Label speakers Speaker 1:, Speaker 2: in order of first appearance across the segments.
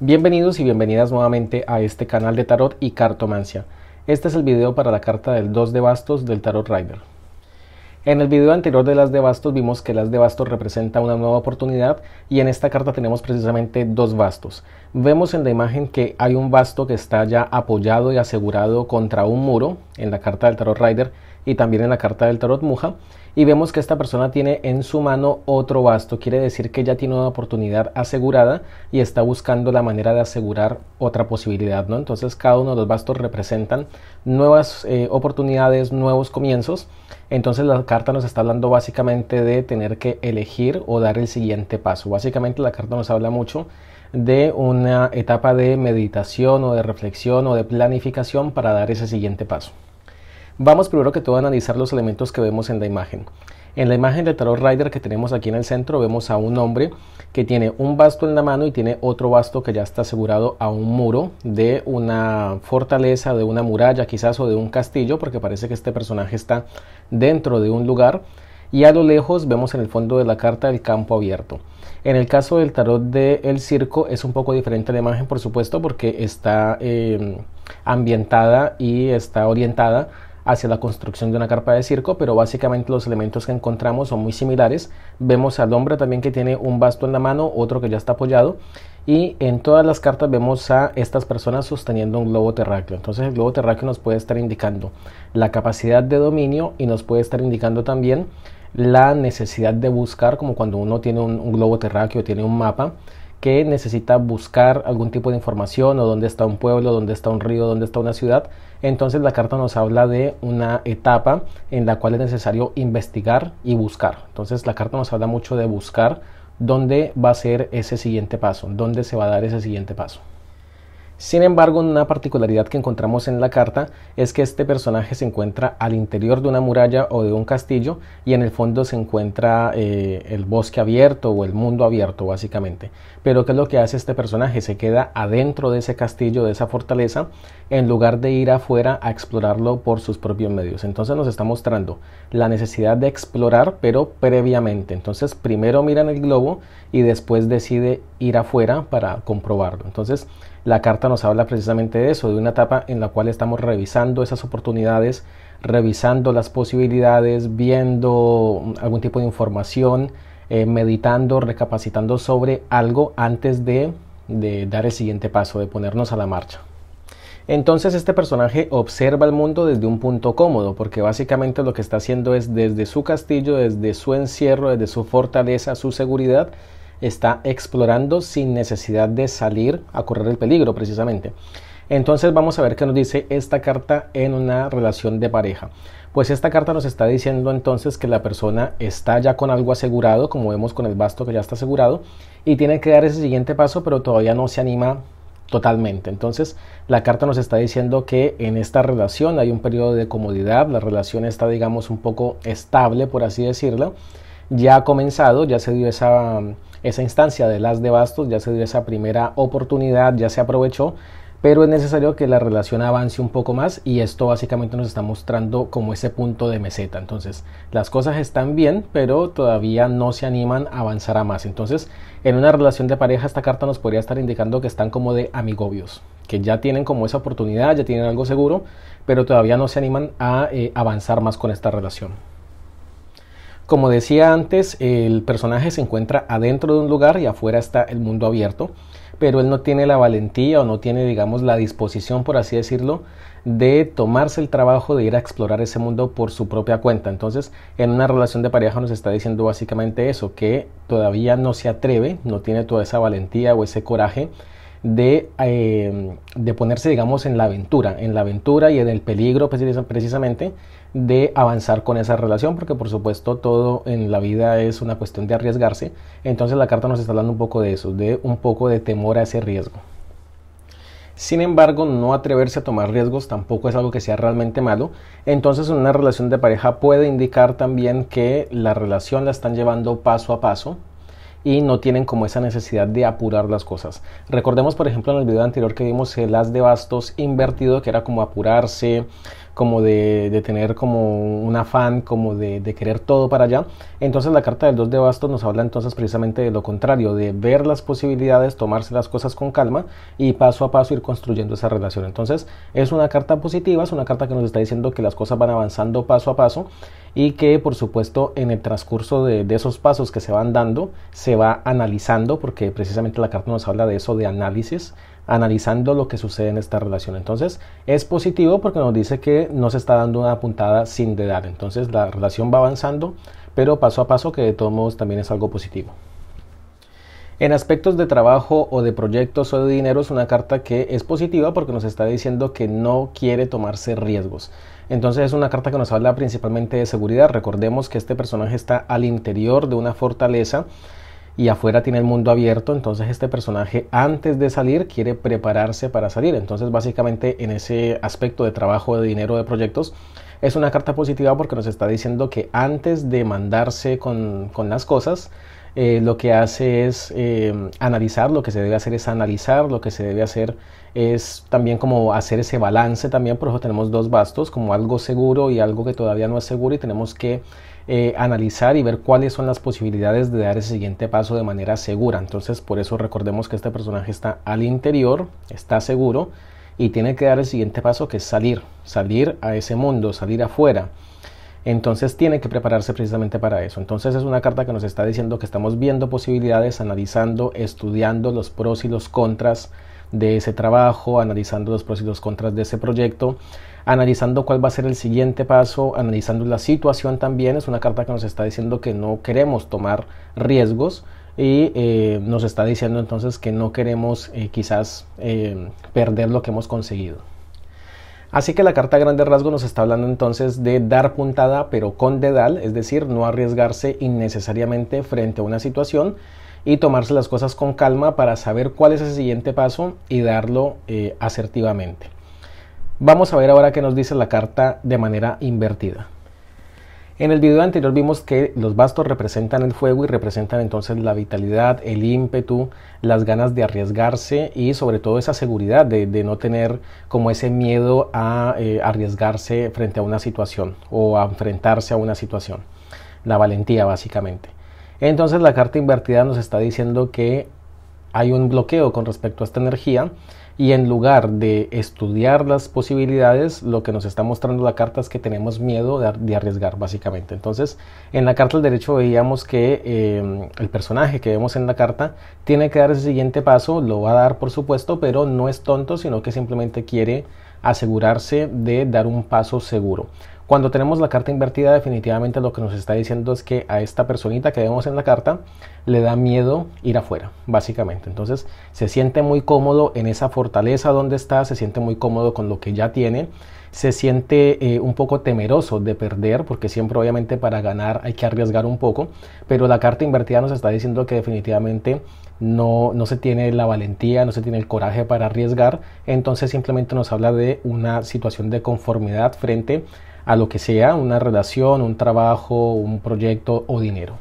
Speaker 1: Bienvenidos y bienvenidas nuevamente a este canal de tarot y cartomancia. Este es el video para la carta del 2 de bastos del Tarot Rider. En el video anterior de las de bastos vimos que las de bastos representa una nueva oportunidad y en esta carta tenemos precisamente dos bastos. Vemos en la imagen que hay un basto que está ya apoyado y asegurado contra un muro en la carta del Tarot Rider y también en la carta del tarot Muja. Y vemos que esta persona tiene en su mano otro basto, quiere decir que ya tiene una oportunidad asegurada y está buscando la manera de asegurar otra posibilidad, ¿no? Entonces cada uno de los bastos representan nuevas eh, oportunidades, nuevos comienzos. Entonces la carta nos está hablando básicamente de tener que elegir o dar el siguiente paso. Básicamente la carta nos habla mucho de una etapa de meditación o de reflexión o de planificación para dar ese siguiente paso. Vamos primero que todo a analizar los elementos que vemos en la imagen. En la imagen del Tarot Rider que tenemos aquí en el centro vemos a un hombre que tiene un basto en la mano y tiene otro basto que ya está asegurado a un muro de una fortaleza, de una muralla quizás o de un castillo porque parece que este personaje está dentro de un lugar y a lo lejos vemos en el fondo de la carta el campo abierto. En el caso del tarot del circo es un poco diferente la imagen por supuesto porque está eh, ambientada y está orientada hacia la construcción de una carpa de circo, pero básicamente los elementos que encontramos son muy similares. Vemos al hombre también que tiene un basto en la mano, otro que ya está apoyado, y en todas las cartas vemos a estas personas sosteniendo un globo terráqueo. Entonces el globo terráqueo nos puede estar indicando la capacidad de dominio y nos puede estar indicando también la necesidad de buscar, como cuando uno tiene un, un globo terráqueo, tiene un mapa, que necesita buscar algún tipo de información o dónde está un pueblo, dónde está un río, dónde está una ciudad. Entonces la carta nos habla de una etapa en la cual es necesario investigar y buscar. Entonces la carta nos habla mucho de buscar dónde va a ser ese siguiente paso, dónde se va a dar ese siguiente paso. Sin embargo, una particularidad que encontramos en la carta es que este personaje se encuentra al interior de una muralla o de un castillo y en el fondo se encuentra eh, el bosque abierto o el mundo abierto básicamente. Pero ¿qué es lo que hace este personaje? Se queda adentro de ese castillo, de esa fortaleza, en lugar de ir afuera a explorarlo por sus propios medios. Entonces nos está mostrando la necesidad de explorar, pero previamente. Entonces primero en el globo y después decide ir afuera para comprobarlo. Entonces, la carta nos habla precisamente de eso, de una etapa en la cual estamos revisando esas oportunidades, revisando las posibilidades, viendo algún tipo de información, eh, meditando, recapacitando sobre algo antes de, de dar el siguiente paso, de ponernos a la marcha. Entonces este personaje observa el mundo desde un punto cómodo, porque básicamente lo que está haciendo es desde su castillo, desde su encierro, desde su fortaleza, su seguridad, está explorando sin necesidad de salir a correr el peligro precisamente. Entonces vamos a ver qué nos dice esta carta en una relación de pareja. Pues esta carta nos está diciendo entonces que la persona está ya con algo asegurado, como vemos con el basto que ya está asegurado, y tiene que dar ese siguiente paso, pero todavía no se anima totalmente. Entonces la carta nos está diciendo que en esta relación hay un periodo de comodidad, la relación está digamos un poco estable, por así decirlo, ya ha comenzado, ya se dio esa esa instancia de las de bastos ya se dio esa primera oportunidad, ya se aprovechó, pero es necesario que la relación avance un poco más y esto básicamente nos está mostrando como ese punto de meseta. Entonces, las cosas están bien, pero todavía no se animan a avanzar a más. Entonces, en una relación de pareja esta carta nos podría estar indicando que están como de amigobios, que ya tienen como esa oportunidad, ya tienen algo seguro, pero todavía no se animan a eh, avanzar más con esta relación. Como decía antes, el personaje se encuentra adentro de un lugar y afuera está el mundo abierto, pero él no tiene la valentía o no tiene, digamos, la disposición, por así decirlo, de tomarse el trabajo de ir a explorar ese mundo por su propia cuenta. Entonces, en una relación de pareja nos está diciendo básicamente eso, que todavía no se atreve, no tiene toda esa valentía o ese coraje eh, de, ponerse, digamos, en la aventura, en la aventura y en el peligro precisamente de avanzar con esa relación, porque por supuesto todo en la vida es una cuestión de arriesgarse. Entonces la carta nos está hablando un poco de eso, de un poco de temor a ese riesgo. Sin embargo, no atreverse a tomar riesgos tampoco es algo que sea realmente malo. Entonces, una relación de pareja puede indicar también que la relación la están llevando paso a paso, y no tienen como esa necesidad de apurar las cosas. Recordemos, por ejemplo, en el video anterior que vimos el as de bastos invertido, que era como apurarse, como de, tener como un afán, como de, querer todo para allá. Entonces la carta del 2 de bastos nos habla entonces precisamente de lo contrario, de ver las posibilidades, tomarse las cosas con calma y paso a paso ir construyendo esa relación. Entonces es una carta positiva, es una carta que nos está diciendo que las cosas van avanzando paso a paso y que por supuesto en el transcurso de esos pasos que se van dando se va analizando porque precisamente la carta nos habla de eso, de análisis analizando lo que sucede en esta relación. Entonces es positivo porque nos dice que no se está dando una puntada sin dedar. Entonces la relación va avanzando, pero paso a paso que de todos modos también es algo positivo. En aspectos de trabajo o de proyectos o de dinero es una carta que es positiva porque nos está diciendo que no quiere tomarse riesgos. Entonces es una carta que nos habla principalmente de seguridad. Recordemos que este personaje está al interior de una fortaleza y afuera tiene el mundo abierto, entonces este personaje antes de salir quiere prepararse para salir. Entonces básicamente en ese aspecto de trabajo, de dinero, de proyectos, es una carta positiva porque nos está diciendo que antes de mandarse con, con las cosas, eh, lo que hace es eh, analizar, lo que se debe hacer es analizar, lo que se debe hacer es también como hacer ese balance también, por eso tenemos dos bastos, como algo seguro y algo que todavía no es seguro y tenemos que eh, analizar y ver cuáles son las posibilidades de dar el siguiente paso de manera segura. Entonces por eso recordemos que este personaje está al interior, está seguro y tiene que dar el siguiente paso que es salir, salir a ese mundo, salir afuera. Entonces tiene que prepararse precisamente para eso. Entonces es una carta que nos está diciendo que estamos viendo posibilidades, analizando, estudiando los pros y los contras de ese trabajo, analizando los pros y los contras de ese proyecto, analizando cuál va a ser el siguiente paso, analizando la situación también. Es una carta que nos está diciendo que no queremos tomar riesgos y eh, nos está diciendo entonces que no queremos eh, quizás eh, perder lo que hemos conseguido. Así que la carta grande rasgo nos está hablando entonces de dar puntada pero con dedal, es decir, no arriesgarse innecesariamente frente a una situación y tomarse las cosas con calma para saber cuál es el siguiente paso y darlo eh, asertivamente. Vamos a ver ahora qué nos dice la carta de manera invertida. En el video anterior vimos que los bastos representan el fuego y representan entonces la vitalidad, el ímpetu, las ganas de arriesgarse y sobre todo esa seguridad de, no tener como ese miedo a eh, arriesgarse frente a una situación o a enfrentarse a una situación. La valentía básicamente. Entonces la carta invertida nos está diciendo que hay un bloqueo con respecto a esta energía y en lugar de estudiar las posibilidades, lo que nos está mostrando la carta es que tenemos miedo de, arriesgar, básicamente. Entonces, en la carta del derecho veíamos que eh, el personaje que vemos en la carta tiene que dar ese siguiente paso, lo va a dar por supuesto, pero no es tonto, sino que simplemente quiere asegurarse de dar un paso seguro. Cuando tenemos la carta invertida, definitivamente lo que nos está diciendo es que a esta personita que vemos en la carta le da miedo ir afuera, básicamente. Entonces se siente muy cómodo en esa fortaleza donde está, se siente muy cómodo con lo que ya tiene, se siente eh, un poco temeroso de perder, porque siempre obviamente para ganar hay que arriesgar un poco, pero la carta invertida nos está diciendo que definitivamente no, no se tiene la valentía, no se tiene el coraje para arriesgar, entonces simplemente nos habla de una situación de conformidad frente a lo que sea, una relación, un trabajo, un proyecto o dinero.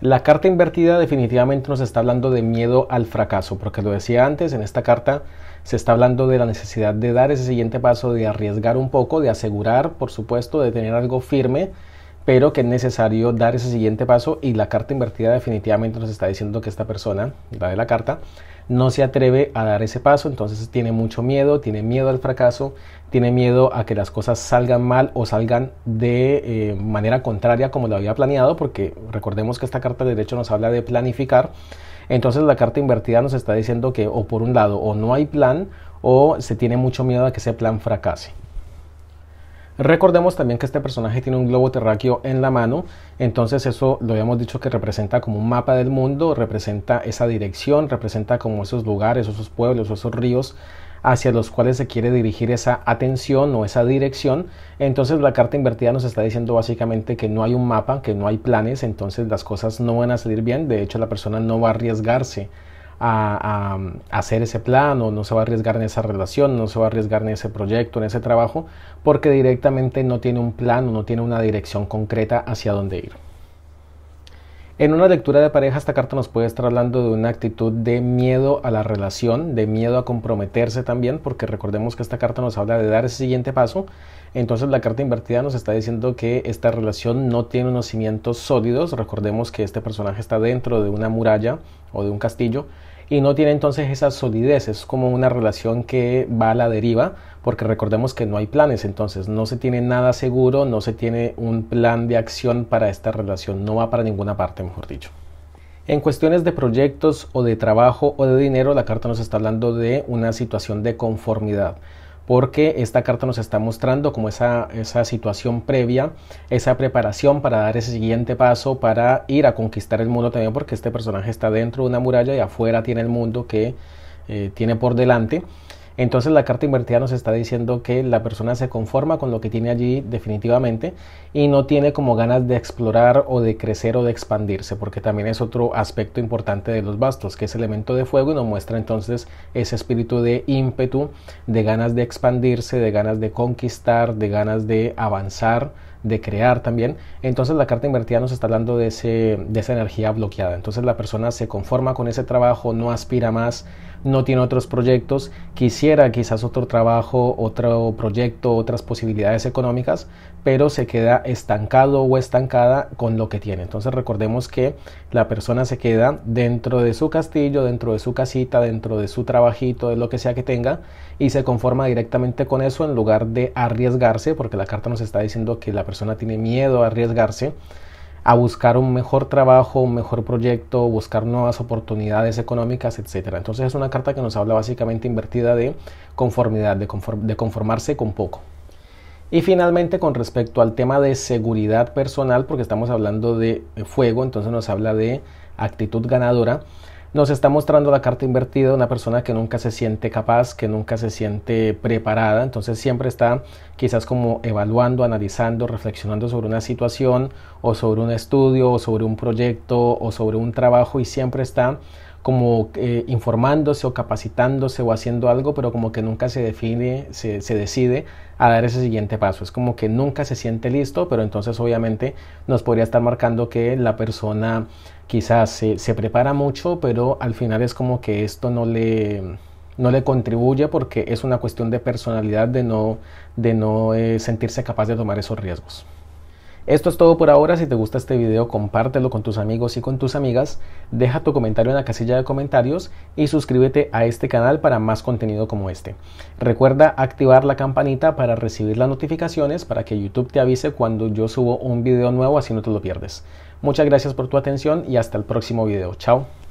Speaker 1: La carta invertida definitivamente nos está hablando de miedo al fracaso, porque lo decía antes, en esta carta se está hablando de la necesidad de dar ese siguiente paso, de arriesgar un poco, de asegurar, por supuesto, de tener algo firme, pero que es necesario dar ese siguiente paso y la carta invertida definitivamente nos está diciendo que esta persona, la de la carta, no se atreve a dar ese paso, entonces tiene mucho miedo, tiene miedo al fracaso, tiene miedo a que las cosas salgan mal o salgan de eh, manera contraria como lo había planeado, porque recordemos que esta carta de derecho nos habla de planificar, entonces la carta invertida nos está diciendo que o por un lado o no hay plan o se tiene mucho miedo a que ese plan fracase. Recordemos también que este personaje tiene un globo terráqueo en la mano, entonces eso lo habíamos dicho que representa como un mapa del mundo, representa esa dirección, representa como esos lugares, esos pueblos, esos ríos hacia los cuales se quiere dirigir esa atención o esa dirección. Entonces la carta invertida nos está diciendo básicamente que no hay un mapa, que no hay planes, entonces las cosas no van a salir bien, de hecho la persona no va a arriesgarse a, hacer ese plan o no se va a arriesgar en esa relación, no se va a arriesgar en ese proyecto, en ese trabajo, porque directamente no tiene un plan o no tiene una dirección concreta hacia dónde ir. En una lectura de pareja, esta carta nos puede estar hablando de una actitud de miedo a la relación, de miedo a comprometerse también, porque recordemos que esta carta nos habla de dar ese siguiente paso. Entonces la carta invertida nos está diciendo que esta relación no tiene unos cimientos sólidos. Recordemos que este personaje está dentro de una muralla o de un castillo y no tiene entonces esa solidez, es como una relación que va a la deriva, porque recordemos que no hay planes, entonces no se tiene nada seguro, no se tiene un plan de acción para esta relación, no va para ninguna parte, mejor dicho. En cuestiones de proyectos o de trabajo o de dinero, la carta nos está hablando de una situación de conformidad porque esta carta nos está mostrando como esa, situación previa, esa preparación para dar ese siguiente paso, para ir a conquistar el mundo también, porque este personaje está dentro de una muralla y afuera tiene el mundo que eh, tiene por delante. Entonces la carta invertida nos está diciendo que la persona se conforma con lo que tiene allí definitivamente y no tiene como ganas de explorar o de crecer o de expandirse, porque también es otro aspecto importante de los bastos, que es elemento de fuego y nos muestra entonces ese espíritu de ímpetu, de ganas de expandirse, de ganas de conquistar, de ganas de avanzar de crear también. Entonces la carta invertida nos está hablando de, ese, de esa energía bloqueada. Entonces la persona se conforma con ese trabajo, no aspira más, no tiene otros proyectos, quisiera quizás otro trabajo, otro proyecto, otras posibilidades económicas, pero se queda estancado o estancada con lo que tiene. Entonces recordemos que la persona se queda dentro de su castillo, dentro de su casita, dentro de su trabajito, de lo que sea que tenga, y se conforma directamente con eso en lugar de arriesgarse, porque la carta nos está diciendo que la persona tiene miedo a arriesgarse a buscar un mejor trabajo, un mejor proyecto, buscar nuevas oportunidades económicas, etc. Entonces es una carta que nos habla básicamente invertida de conformidad, de, de conformarse con poco. Y finalmente con respecto al tema de seguridad personal, porque estamos hablando de fuego, entonces nos habla de actitud ganadora nos está mostrando la carta invertida una persona que nunca se siente capaz, que nunca se siente preparada, entonces siempre está quizás como evaluando, analizando, reflexionando sobre una situación o sobre un estudio o sobre un proyecto o sobre un trabajo y siempre está como eh, informándose o capacitándose o haciendo algo, pero como que nunca se define, se, decide a dar ese siguiente paso. Es como que nunca se siente listo, pero entonces obviamente nos podría estar marcando que la persona quizás se, se, prepara mucho, pero al final es como que esto no le, no le contribuye porque es una cuestión de personalidad de no, de no eh, sentirse capaz de tomar esos riesgos. Esto es todo por ahora, si te gusta este video compártelo con tus amigos y con tus amigas, deja tu comentario en la casilla de comentarios y suscríbete a este canal para más contenido como este. Recuerda activar la campanita para recibir las notificaciones para que YouTube te avise cuando yo subo un video nuevo así no te lo pierdes. Muchas gracias por tu atención y hasta el próximo video. Chao.